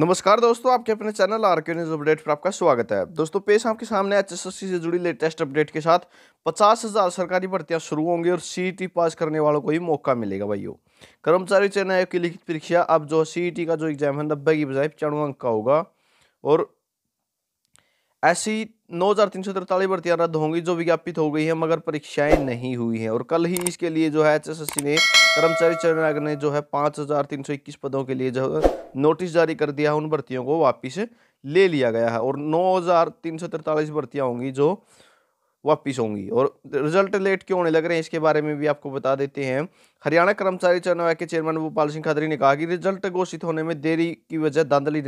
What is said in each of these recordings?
नमस्कार दोस्तों आपके अपने channel R K news update पर आपका स्वागत है दोस्तों पेश आपके सामने एचएसएससी से जुड़ी लेटेस्ट अपडेट के साथ पचास हज़ार सरकारी भर्तियां शुरू होंगी और सीईटी e पास करने वालों को ही मौका मिलेगा भाइयों कर्मचारी चयन आयोग की लिखित परीक्षा अब जो सीईटी e का जो एग्जाम है नब्बे की बजाय पचानवे अंक का होगा और ऐसी नौ हज़ार तीन सौ तिरतालीस रद्द होंगी जो विज्ञापित हो गई है मगर परीक्षाएं नहीं हुई हैं और कल ही इसके लिए जो है एच ने कर्मचारी चयन आयोग ने जो है पाँच हज़ार तीन सौ इक्कीस पदों के लिए जो नोटिस जारी कर दिया है उन भर्तियों को वापिस ले लिया गया है और नौ हज़ार तीन सौ तिरतालीस भर्तियाँ होंगी जो वापिस होंगी और रिजल्ट लेट क्यों होने लग रहे हैं इसके बारे में भी आपको बता देते हैं हरियाणा कर्मचारी चयन आयोग के चेयरमैन भोपाल सिंह खादरी ने कहा कि रिजल्ट घोषित होने में देरी की वजह धांधली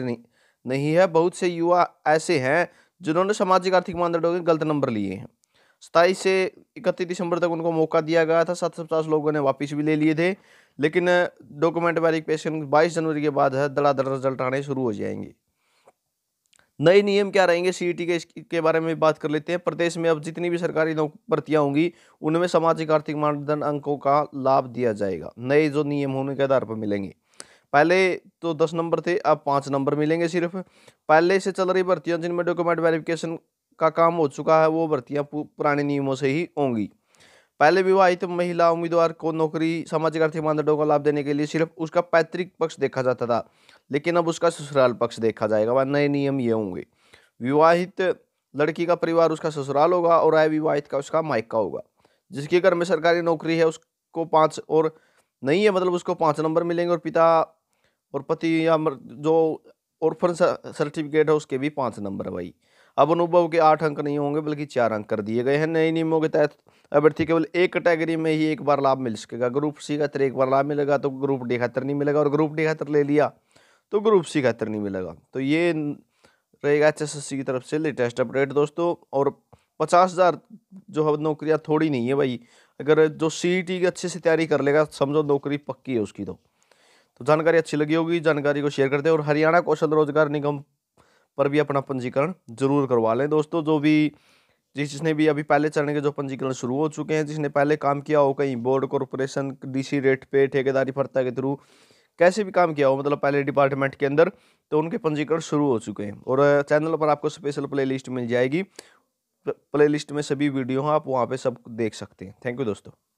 नहीं है बहुत से युवा ऐसे हैं जिन्होंने सामाजिक आर्थिक मानदंडों के गलत नंबर लिए हैं सताईस से इकतीस दिसंबर तक उनको मौका दिया गया था सात सौ पचास लोगों ने वापस भी ले लिए थे लेकिन डॉक्यूमेंट वेरिफिकेशन बाईस जनवरी के बाद है धड़ाधड़ रिजल्ट आने शुरू हो जाएंगे नए नियम क्या रहेंगे सी e के के बारे में बात कर लेते हैं प्रदेश में अब जितनी भी सरकारी भर्तियाँ होंगी उनमें सामाजिक आर्थिक मानदंड अंकों का लाभ दिया जाएगा नए जो नियम होने के आधार पर मिलेंगे पहले तो दस नंबर थे अब पाँच नंबर मिलेंगे सिर्फ पहले से चल रही भर्तियाँ जिनमें डॉक्यूमेंट वेरिफिकेशन का काम हो चुका है वो भर्तियाँ पुराने नियमों से ही होंगी पहले विवाहित महिला उम्मीदवार को नौकरी सामाजिक आर्थिक मानदंडों का लाभ देने के लिए सिर्फ उसका पैतृक पक्ष देखा जाता था लेकिन अब उसका ससुराल पक्ष देखा जाएगा वह नए नियम ये होंगे विवाहित लड़की का परिवार उसका ससुराल होगा और अविवाहित का उसका मायका होगा जिसके घर में सरकारी नौकरी है उसको पाँच और नहीं है मतलब उसको पाँच नंबर मिलेंगे और पिता और पति या मर जो ऑर्फन सर्टिफिकेट है उसके भी पाँच नंबर है भाई अब अनुभव के आठ अंक नहीं होंगे बल्कि चार अंक कर दिए गए हैं नए नियमों के तहत अभ्यर्थी केवल एक कैटेगरी में ही एक बार लाभ मिल सकेगा ग्रुप सी का एक बार लाभ मिलेगा तो ग्रुप डी खातर नहीं मिलेगा और ग्रुप डी खातर ले लिया तो ग्रुप सी खातर नहीं मिलेगा तो ये रहेगा एच की तरफ से लेटेस्ट अपडेट दोस्तों और पचास हज़ार जो है नौकरियाँ थोड़ी नहीं है भाई अगर जो सी e की अच्छे से तैयारी कर लेगा समझो नौकरी पक्की है उसकी तो तो जानकारी अच्छी लगी होगी जानकारी को शेयर करते हैं और हरियाणा कौशल रोजगार निगम पर भी अपना पंजीकरण जरूर करवा लें दोस्तों जो भी जिस जिसने भी अभी पहले चरण के जो पंजीकरण शुरू हो चुके हैं जिसने पहले काम किया हो कहीं बोर्ड कॉरपोरेशन डीसी रेट पे ठेकेदारी भर्ता के थ्रू कैसे भी काम किया हो मतलब पहले डिपार्टमेंट के अंदर तो उनके पंजीकरण शुरू हो चुके हैं और चैनल पर आपको स्पेशल प्ले मिल जाएगी प्ले में सभी वीडियो हैं आप वहाँ पर सब देख सकते हैं थैंक यू दोस्तों